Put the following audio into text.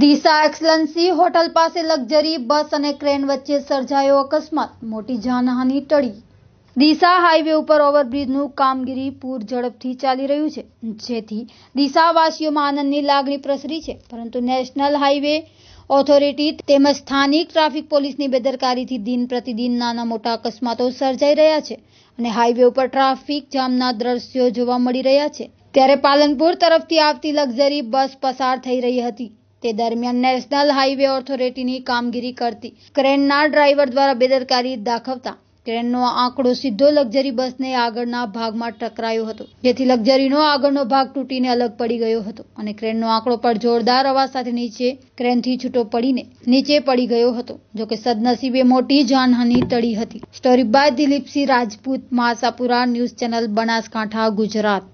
દિશા એક્સલન્સી hotel પાસે luxury bus અને crane વચ્ચે સર્જાયો અકસ્માત મોટી જાનહાની ટળી દિશા હાઈવે ઉપર ઓવરબ્રિજનું કામગીરી પૂર ઝડપથી ચાલી રહ્યું છે જેથી દિશાવાસીઓમાં આનંદની લાગણી પ્રસરી છે પરંતુ નેશનલ હાઈવે ઓથોરિટી તેમજ સ્થાનિક ટ્રાફિક પોલીસની બેદરકારીથી દિન પ્રતિદિન નાના મોટા અકસ્માતો સર્જાઈ રહ્યા છે અને હાઈવે ઉપર ટ્રાફિક જામના દ્રશ્યો જોવા મળી રહ્યા છે ત્યારે પાલનપુર તરફથી આવતી લક્ઝરી બસ પસાર થઈ રહી હતી તે દરમિયાન નેશનલ હાઈવે ઓથોરિટીની કામગીરી કરતી ક્રેનના ડ્રાઈવર દ્વારા બેદરકારી દાખવતા ક્રેનનો આંકડો સીધો લક્ઝરી બસને આગળના ભાગમાં ટકરાયો હતો જેથી લક્ઝરીનો આગળનો ભાગ તૂટીને અલગ પડી ગયો હતો અને ક્રેનનો આંકડો પણ જોરદાર અવાજ સાથે નીચે ક્રેનથી છૂટો પડીને નીચે પડી ગયો હતો જોકે સદનસીબે મોટી જાનહાનિ ટળી હતી story by Dilipsinh Rajput Masapura news channel Banaskantha Gujarat